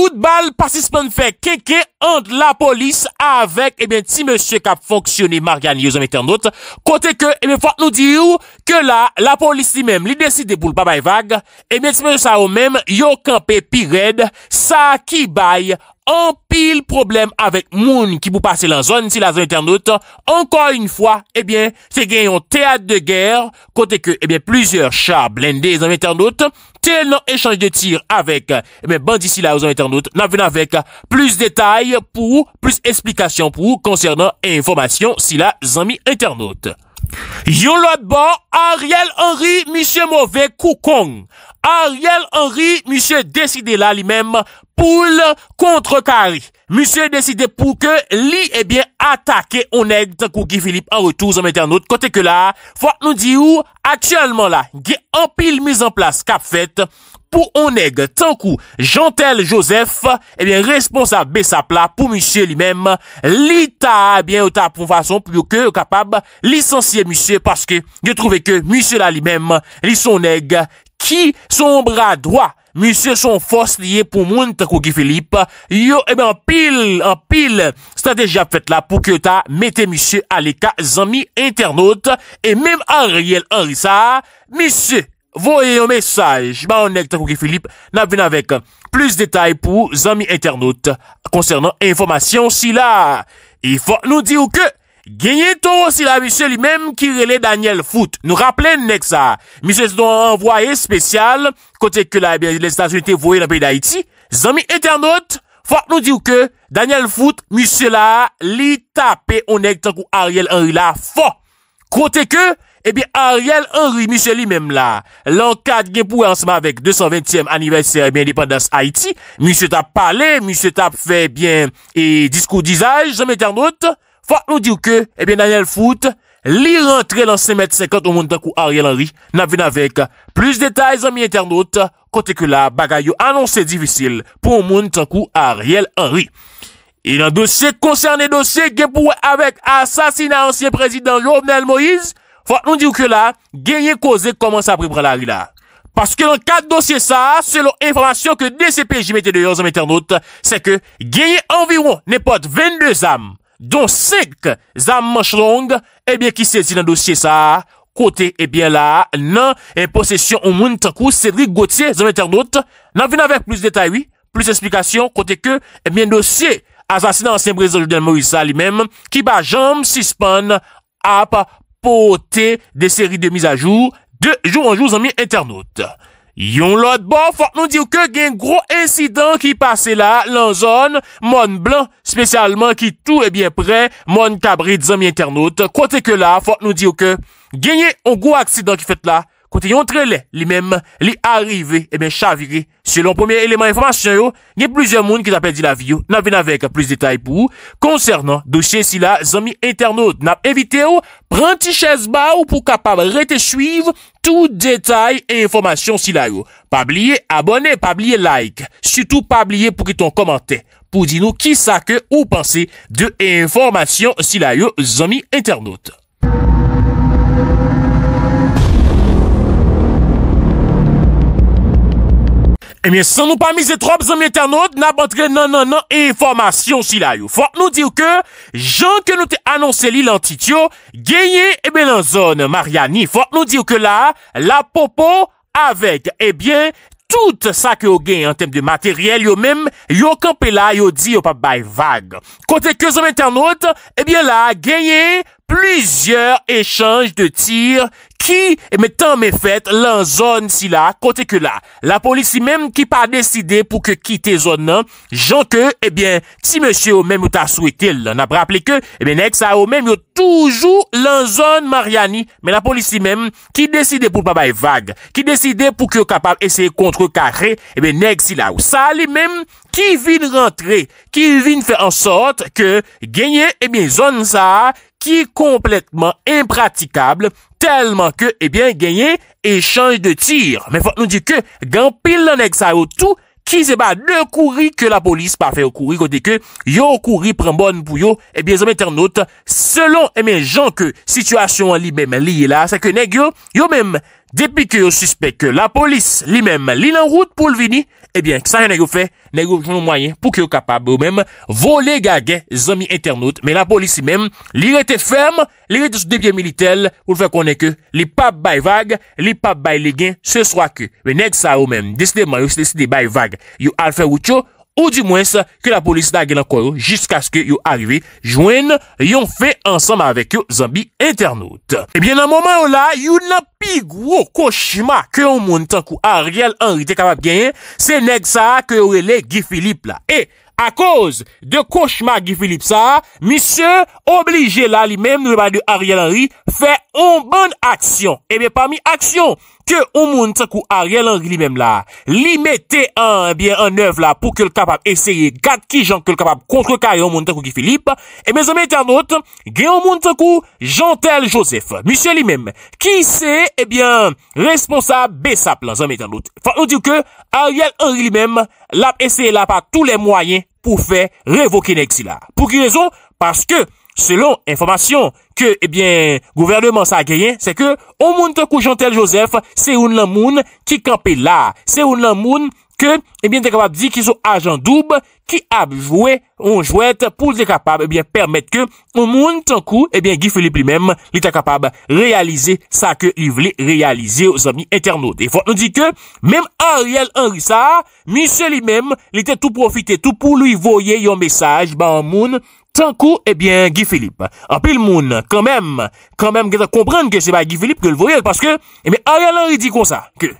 Koutbal pasisman fe keke ant la polis avek eh ti monsye kap fonksyoni Marian Yezom et anot. Kote ke, e eh mwen fwa nou di ou, ke la polis li menm li desi deboul pa bay vag, e eh mwen ti monsye sa ou menm yo kampe pi red sa ki bay anot. En pile problème avec moun qui pou passer la zone, si la zone internaute, encore une fois, eh bien, c'est un théâtre de guerre côté que eh plusieurs eh plusieurs plusieurs blindés zone internaute, tel tellement échange de tir avec, eh bien, bandi si la zone internaute, n'a avec avec plus détails pour, plus pour, pour concernant information, si la zone internaute. Yon lot ba, Ariel Henry, misye mouve, koukong. Ariel Henry, misye deside la li menm pou l kontre kari. Misye deside pou ke li ebyen eh atake onèk tan kouki Filip an retouz an metè an out kote ke la. Fwa nou di ou, aktyalman la, gen an pil mis an plas kap fèt. pou oneg, tankou, jantel josef, ebyen, eh responsa besapla pou monsye li mem, li ta, ebyen, eh ou ta pou fason pou yo ke eh kapab lisansye monsye paske yo trouve ke monsye la li mem lisoneg, ki son bradwa, monsye son fos liye pou moun tako ki Filip, yo, ebyen, pil, pil, sta deja fet la pou ke ta mette monsye aleka zami internaute, e mèm an riyel an risa, monsye Voye yon mesaj Ba yon nek takou ki Filip Nap ven avèk plus detay pou zami internaut Koncernan informasyon si la E fòk nou di ou ke Genye to si la Mise li menm ki rele Daniel Foot Nou rappele nek sa Mise se don envoye spesyal Kote ke la le stasyonite voye la peyi d'Haïti Zami internaut Fòk nou di ou ke Daniel Foot Mise la li tape Yon nek takou Ariel Henry la Fòk Kote ke E eh bi Ariel Henry, misye li menm la, lankat genpouwe ansman vek 220e anniverser e bi indepandans Haiti, misye tap pale, misye tap fe bien e diskoudizaj, zanmè ternote, fwa nou diw ke, e bi Daniel Foote, li rentre lan 5m50 ou moun tankou Ariel Henry, nan ven avek plus detay zanmè ternote, koteke la bagayou anonsè divisil pou moun tankou Ariel Henry. E nan dosye konserne dosye genpouwe avek asasina ansyen prezident Jovnel Moïse, Fwa, nou diw ke la, genye koze koman sa apri pralari la. Paske nan kat dosye sa, selon informasyon ke DCP jimete deyo zanmater not, se ke genye anviron nepot 22 zam, don sek zam manch long, ebyen eh ki sezi nan dosye sa, kote ebyen eh la nan en posesyon ou moun takou, Sedric Gauthier, zanmater not, nan vina vek plus detay, oui, plus esplikasyon, kote ke, ebyen eh dosye, azasina ansen brezol de la Morissa li men, ki ba jom sispan ap... Pote de seri de mizajou De jou anjou zami internaut Yon lot bon, fote nou di ouke Gen gro insidan ki pase la Lanzon, mon blan Spesyalman ki tou e bien pre Mon kabrit zami internaut Kote ke la, fote nou di ouke Genye on gro aksidan ki fete la konten yon trele li menm li arive e eh men chavire. Selon pwemye eleman informasyon yo, nye plouzyon moun ki tapè di lavi yo, nan ven avèk plus detay pou ou, konsernan dosye si la zami internaut nan evite yo, pranti chèz ba ou pou kapab rete suiv tout detay e informasyon si la yo. Pabliye abone, pabliye like, sütou pabliye pou ki ton komante, pou di nou ki sa ke ou panse de informasyon si la yo zami internaut. Ebyen, eh san nou pa mize trop zonmye ternout, na batre nan nan nan e informasyon si la yo. Fwa nou diyo ke, jan ke nou te anonseli lantit yo, genye ebyen eh lan zonmye Mariani. Fwa nou diyo ke la, la popo avek ebyen, eh tout sa ke yo genye an tem de materyel yo mem, yo kapela yo diyo pa bay vag. Kote ke zonmye ternout, ebyen la, genye... plizyeur echange de tir ki, eme, tan me fet lan zon si la, kote ke eh eh la. La polisi mem ki pa deside pou ke kite zon nan, jan ke, eme, ti monsie ou men ou ta sou etil, nan apre aple ke, eme, nek sa ou men, yo toujou lan zon Mariani, men la polisi mem ki deside pou pa bay vague, ki deside pou ke yo kapab ese kontre kare, eme, eh nek si la ou sa li men, ki vin rentre, ki vin fe ansot, ke genye, eme, zon sa, Ki kompletman impratikable, telman ke, ebyen, eh genye, e chanj de tir. Men fote nou di ke, gan pil nan ek sa yo tou, ki se ba de kouri ke la polis pa fe yo kouri, kote eh ke yo kouri pren bon pou yo, ebyen, zomen ternote, selon, ebyen, eh jan ke, situasyon li men li la, seke neg yo, yo men, depi ke yo suspek la polis, li men, li nan route pou l'vini, Ebyen, eh sa yon nè yon fè, nè yon joun mwayen pou ki yon kapab ou mèm Vole gage zomi internet Mè la polisi mèm, li rete ferme, li rete sou debye militel Pou fè konen ke li pap bay vague, li pap bay le gen se swa ke Mè nèk sa ou mèm, deside man, yon se deside bay vague Yon al fè wout yo Ou di mwens ke la polis la gen an koro Jisk aske yo arive jwen Yon fe ansam avek yo zambi internaute Ebyen nan mwomen yo la Yo nan pi gro koshima Ke yon moun tankou Ariel Henry te kapap gen Se neg sa ke yo rele Guy Philippe la E a koz de koshima Guy Philippe sa Misyon oblige la li men Nou e bade Ariel Henry Fè an ban aksyon Ebyen pa mi aksyon Kè ou moun takou Ariel Henry li mèm la, li mette an, ebyen, an oev la pou kèl kapab eseye gade ki jan kèl kapab kontre kari ou moun takou ki Filip. Ebyen zan mette an not, gen ou moun takou Jantel Joseph, misyon li mèm, ki se, ebyen, eh responsab besap la zan mette an not. Fak nou diw ke, Ariel Henry li mèm la eseye la pa tou le mwayen pou fe revoke nek si la. Pou ki rezon? Paske, selon informasyon, kè, ebyen, eh gouverneman sa akèyen, se kè, ou moun tan kou jantel Josef, se ou nan moun ki kampe la, se ou nan moun, kè, ebyen, eh te kapab di ki sou ajan doub, ki abjouè, onjouèt, pou te kapab, ebyen, eh permèt kè, ou moun tan kou, ebyen, Guy Philippe li mèm, li te kapab realize sa kè li vle realize ou zami eterno. De fò, an di kè, mèm Ariel Henri Sartre, misè li mèm, li te tout profite, tout pou lui voye yon mesaj, ba, ou moun, Tankou, ebyen, eh Guy Philippe, apil moun, kanmem, kanmem, gata komprende ke seba Guy Philippe ke l voyel, paske, ebyen, eh Ariel Henry di konsa, ke,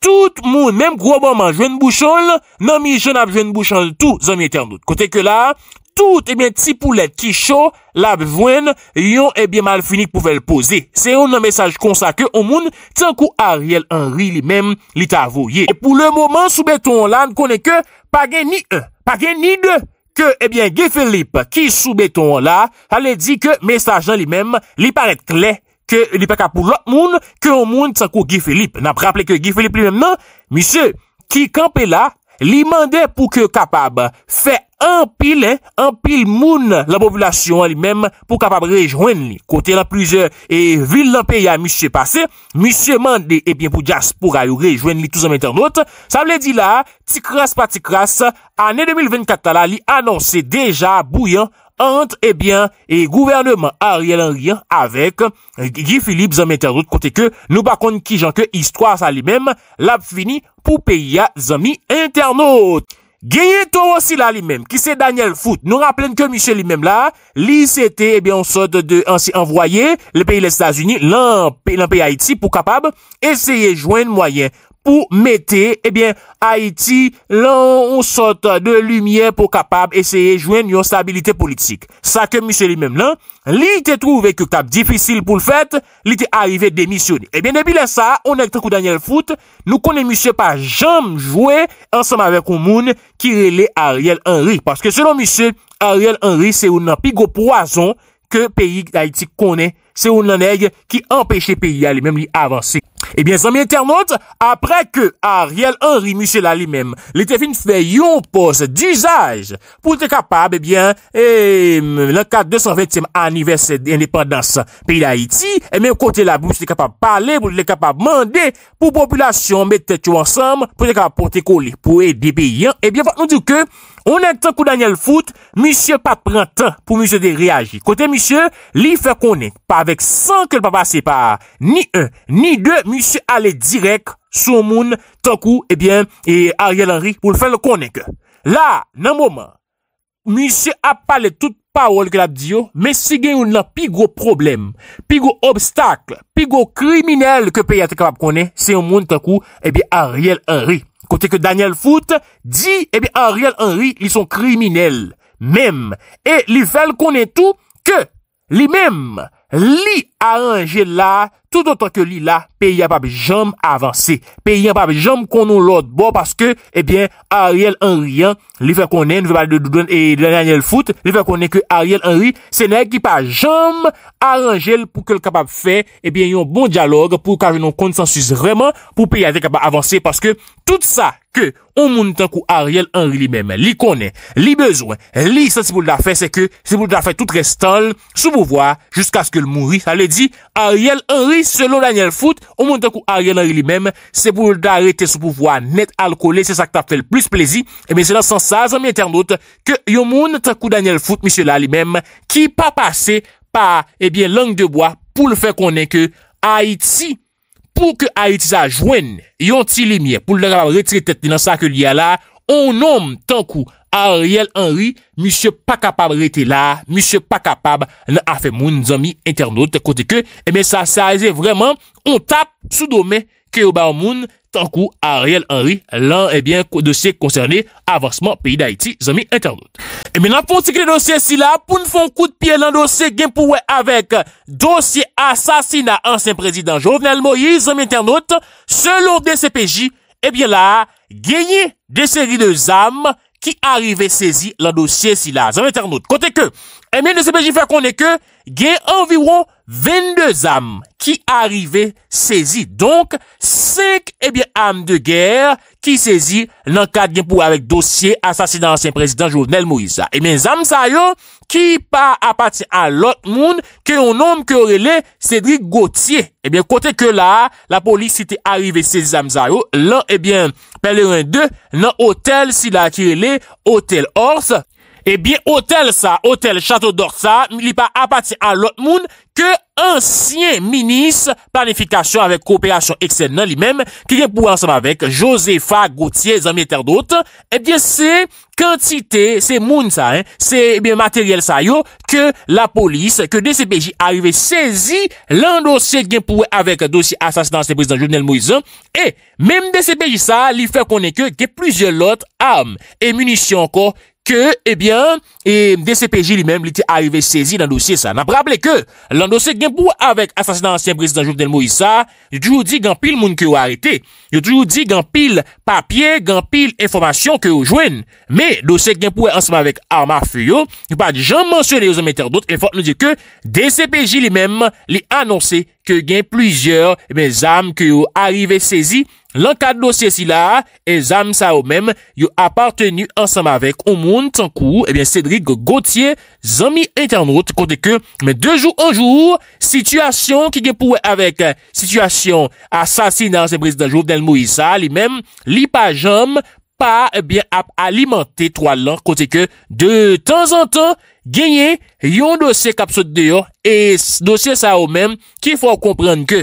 tout moun, menm groboman, jwen bouchol, nanmi jwen ap jwen bouchol tou, zanmi eten dout. Kote ke la, tout, ebyen, ti pou let ki chou, lap vwen, yon, ebyen, eh mal fini pou vel pose. Se yon nanmesaj konsa ke, o moun, tankou, Ariel Henry, li menm, li ta voye. E pou le mouman, soubeton lan, konen ke, pa gen ni e, pa gen ni de e. ke, ebyen, eh Guy Filippe, ki soubeton la, ale di ke mensajan li mem, li parek kle, ke li pe kapou lop moun, ke o moun tsako Guy Filippe. Nap rappele ke Guy Filippe li mem nan? Mise, ki kampe la, li mande pou ke kapab, fe akab, Anpil moun la povylasyon li mem pou kapab rejwen li kote la plize e vil la peya misye pase Misye mande ebyen pou jas pou rayou rejwen li tou zanm internot Sa mle di la, tikras pa tikras, ane 2024 la li anonsi deja bouyan Ante ebyen eh e gouvernement a riel an rian avek Guy Philippe zanm internot kote ke nou bakon ki janke istwa sa li mem Lap fini pou peya zanmi internot Gyeye to osi la li mem, ki se Daniel Foot, nou rappelene ke misye li mem la, li sete, ebyon eh sote de ansi envoye, le peyi le Stasiuni, lan peyi Haiti pou kapab, eseye jwen mwayen. Ou mette, ebyen, Haïti lan ou sote de lumiè pou kapab eseye jwen yon stabilite politik. Sa ke, misye li menm lan, li te trouve kouk tap difisil pou l'fèt, li te arrive demisyoni. Ebyen, debi la sa, ou nèk takou Daniel Foot, nou konen misye pa jam jwè ansam avek ou moun ki rele Ariel Henry. Paske selon misye, Ariel Henry se ou nan pigou poason ke peyi Haïti konen. Se ou nan ege ki empèche peyi a li menm li avansi. Ebyen, sami internaute, apre ke Ariel Henry Michel a li men, li te fin fè yon pos d'izaj pou te kapab, ebyen, lankan 220e anniversè de indépendance peyi la Haiti, ebyen, kote la bouche te kapab pale, pou te kapab mande pou populasyon mette tè tou ansam, pou te kapab pote kou li pou e de peyi yon, ebyen, vat nou diw ke... On entan kou Daniel Foot, misye pat pren tan pou misye de reagi. Kote misye, li fe konen, pa avek san ke l pa pase pa, ni an, ni de, misye ale direk sou moun, tan kou, ebyen, eh e Ariel Henry pou le fe konen ke. La, nan mouman, misye ap pale tout pa wol ke la diyo, me si gen yon nan pi gro problem, pi gro obstakle, pi gro kriminel ke pe yate kapab konen, se yon moun, tan kou, ebyen, eh Ariel Henry. kote ke Daniel Foote, di, ebi, eh en riyal en riy, li son kriminelle, mem, e li fel konen tou, ke, li mem, li aranje la, tout an tan ke li la peye apap jamb avanse. Peye apap jamb konon lout bo paske, ebyen, eh Ariel Henry li fe konen, nou fe pale de Daniel Foot, li fe konen ke Ariel Henry se ne ekipa jamb aranjel pou ke l kapap fe ebyen eh yon bon diyalog pou ka jounon konsensus reman pou peye apap avanse paske tout sa ke ou moun tan ko Ariel Henry li menme. Li konen, li bezwen, li sa se pou la fe, se ke se pou la fe tout restan sou pouvoi, jiska se ke l mouri sa le di, Ariel Henry Selon Daniel Foot, eh yon moun tankou a yon anri li menm, se pou yon da rete sou pou vwa net alkole, se sak ta fel plus plezi, e men se lan san sa, zan mi internet, ke yon moun tankou Daniel Foot, misye la li menm, ki pa pase pa, e eh ben, lang de boya pou le fe konen ke Haiti, pou ke Haiti sa jwen yon ti li miye, pou le dekabab retire tet di nan sa ke li ala, on nom tankou. Ariel Henry, monsie pa kapab rete la, monsie pa kapab la afe moun, zami internaut, kote ke, e eh men sa sa aze vreman, on tape sou dome, ke ou ba moun, tankou, Ariel Henry, lan, e eh ben, dosye koncerne avansman peyi da Haiti, zami internaut. E menan fon sike de eh dosye si la, pou nou fon kout piye lan dosye genpouwe avek, dosye asasina ansen prezident Jovenel Moïse, zami internaut, selon DCPJ, e ben la, genye de seri de zam, ki arive sezi la dosye si la zan eternot. Kote ke, emil eh de sebejifa konen ke, gen environ 22 am ki arive sezi. Donk, 5 am de ger ki sezi nan kad genpou avek dosye asasidansyen prezident Jovenel Mouisa. Emen, zanm sa yo ki pa apati an lot moun ke yon nom kerele Cedric Gauthier. Emen, kote ke la, la polisite arive sezi zanm sa yo, lan, eben, peleren de nan hotel si la kerele Hotel Horse. Eben, hotel sa, hotel Chateau d'Orsa, li pa apati an lot moun ke ansyen minis planifikasyon avek kooperasyon eksel nan li mem, ki gen pou ansem avek Josefa Gauthier, zanmiter dot, ebyen eh se kantite, se moun sa, se eh materyel sa yo, ke la polis, ke DCPJ a yve sezi, lan dosye gen pou avek dosye asasinansi le prezident Jounel Moïse, e menm DCPJ sa li fe konen ke ge plizye lot am e munisyon ko, ke, ebyen, eh e DCPJ li menm li te a yve sezi nan dosye sa. Nan prable ke, lan dosye genpou avèk asasinansyen prezident Jouf Del Moïssa, yo toujou di genpil moun ki yo a rete. Yo toujou di genpil papye, genpil informasyon ki yo jwen. Me, dosye genpou avèk Arma Fuyo, yo pa di janmansyonè yo zanmèter dout, e fote nou di ke, DCPJ li menm li anonsè genpil. ke gen plujer eh zanm ke yo arive sezi lankad dosye si la, e zanm sa yo menm yo apartenu ansanm avek. O moun tan kou, e eh ben Cedric Gauthier zanmi internet kote ke, men de joun an joun, sityasyon ki gen pouwe avek, sityasyon asasinans e brez dan jouv del Mouissa, ah, li menm li pa jom, pa ebyen eh ap alimante toalan kote ke de tan zan tan genye yon dosye kap sot de yo e dosye sa ou menm ki fwa komprende ke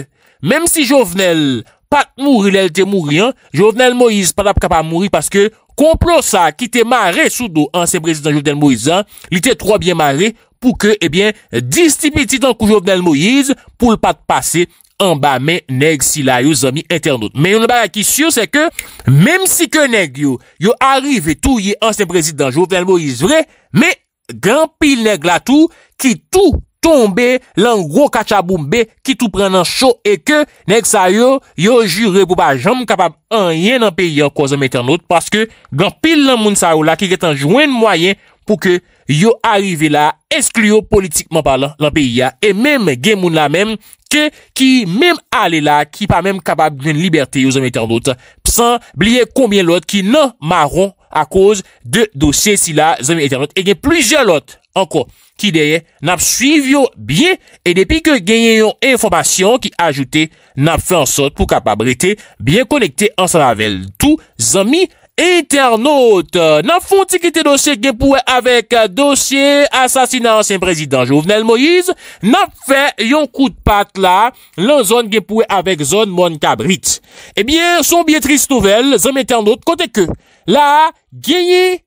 menm si Jovenel pat mouri lèl te mouri an Jovenel Moïse pat ap kap a mouri paske komplo sa ki te mare sou do anse prezident Jovenel Moïse an li te troye bien mare pou ke ebyen eh distipiti tan kou Jovenel Moïse pou l pat pase An ba men neg si la yo zomi internaut Men yon le barak isyo se ke Mem si ke neg yo Yo arrive tou ye ansen prezident Jou fèl bo yis vre Men gran pil neg la tou Ki tou tombe lan gro kachaboum be Ki tou pren nan chou E ke neg sa yo Yo jure pou ba jom kapab an yen nan pe Yo kwa zomi internaut Paske gran pil nan moun sa yo la Ki getan jwen mwayen pou ke yo arive la eskli yo politikman parlant lan peyi ya e menm gen moun la menm ke ki menm ale la ki pa menm kapab gen liberté yo zanm etanot psan blye konmien lot ki nan maron a koz de dosye si la zanm etanot e gen plizyon lot anko ki deye nap suiv yo bie e depi ke genye yon informasyon ki ajoute nap fe ansot pou kapab rete biye konekte ansan lavel tou zanmi Internaut nan foun tikite dosye gepouwe avek euh, dosye asasina ansen prezident Jouvenel Moïse nan fè yon kout pat la lan zon gepouwe avek zon mon kabrit. E bie son biye tris nouvel zon internaut kote ke la genye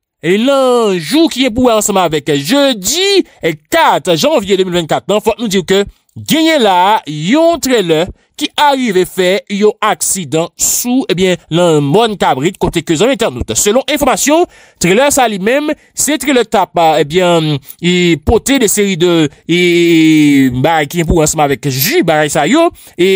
lan jou ki epouwe ansen ma avek jeudi 4 janvye 2024 nan fote nou diw ke. Genyen la, yon trailer ki arrive fe yon aksidan sou, ebyen, eh lan moun kabrit kote ke zanm internet. Selon informasyon, trailer sa li menm, se trailer tap, ebyen, eh potè de seri de, e, ba, ki pou ansama vek ju, ba, e sa yo, e,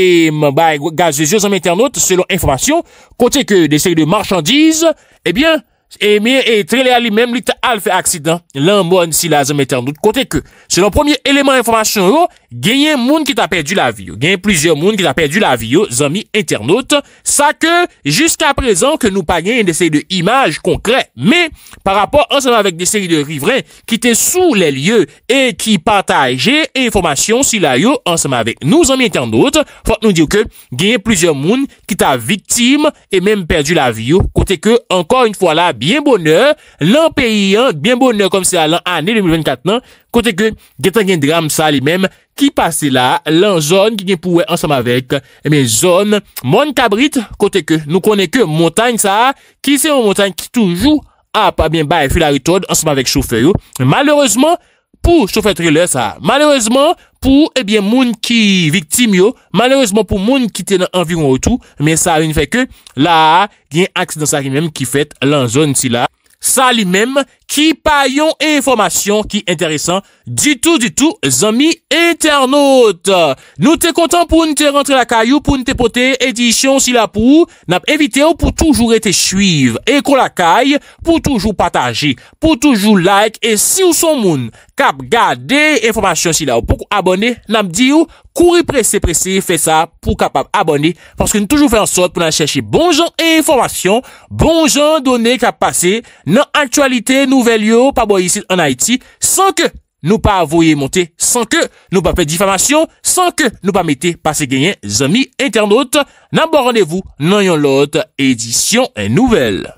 ba, gazye zanm internet, selon informasyon, kote ke de seri de marchandiz, ebyen, eh Emir et très lui-même li fait accident. L'ambon si la était en doute. Côté que, selon premier élément d'information. yo, des gens qui t'a perdu la vie yo. Gagne plusieurs moun qui t'a perdu la vie yo, zami internautes. Ça que, jusqu'à présent, que nous pas gagne des séries de images concrètes. Mais, par rapport ensemble avec des séries de riverains qui étaient sous les lieux et qui partageaient information si la yo ensemble avec nous, zami internautes, faut nous dire que, gagne plusieurs moun qui t'a victime et même perdu la vie Côté que, encore une fois là, Bien bonheur, l'an peyi an, bien bonheur, kom non? se eh a l'an ane 2024 nan, kote ke getan gen dram sa li men, ki pase la, l'an zon, ki gen pouwe ansam avek, e men zon, mon kabrit, kote ke nou konen ke montagne sa, ki se yon montagne ki toujou, a pa, bin baye fila riton, ansam avek choufer yo, malerezman, Pou chou fèt re lè sa. Malèrezman eh pou moun ki viktim yo. Malèrezman pou moun ki tè nan anviron wotou. Men sa yon fè ke la gen aksidan sa ki mèm ki fèt lan zon si la. Sa li mèm ki... payon e informasyon ki enteresan di tou, di tou, zami eternote. Nou te kontan pou nou te rentre la kayou, pou nou te pote edisyon si la pou, nam evite ou pou toujou rete chuiv ekou la kay, pou toujou pataje pou toujou like, e si ou son moun kap gade informasyon si la ou pou kou abone, nam di ou, kouri prese prese, fe sa pou kap ap abone, paske nou toujou fe ansot pou nan cheshi bonjan e informasyon bonjan donen kap pase nan aktualite nou veli pas pa ici en Haïti sans que nous pas voyer monter, sans que nous pas faire diffamation, sans que nous pas mettre passer gagner amis internautes. N'a rendez-vous dans une autre édition nouvelle.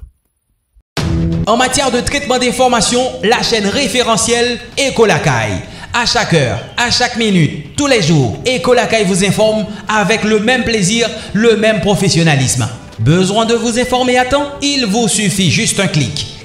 En matière de traitement d'information, la chaîne référentielle Lacaille À chaque heure, à chaque minute, tous les jours, Lacaille vous informe avec le même plaisir, le même professionnalisme. Besoin de vous informer à temps Il vous suffit juste un clic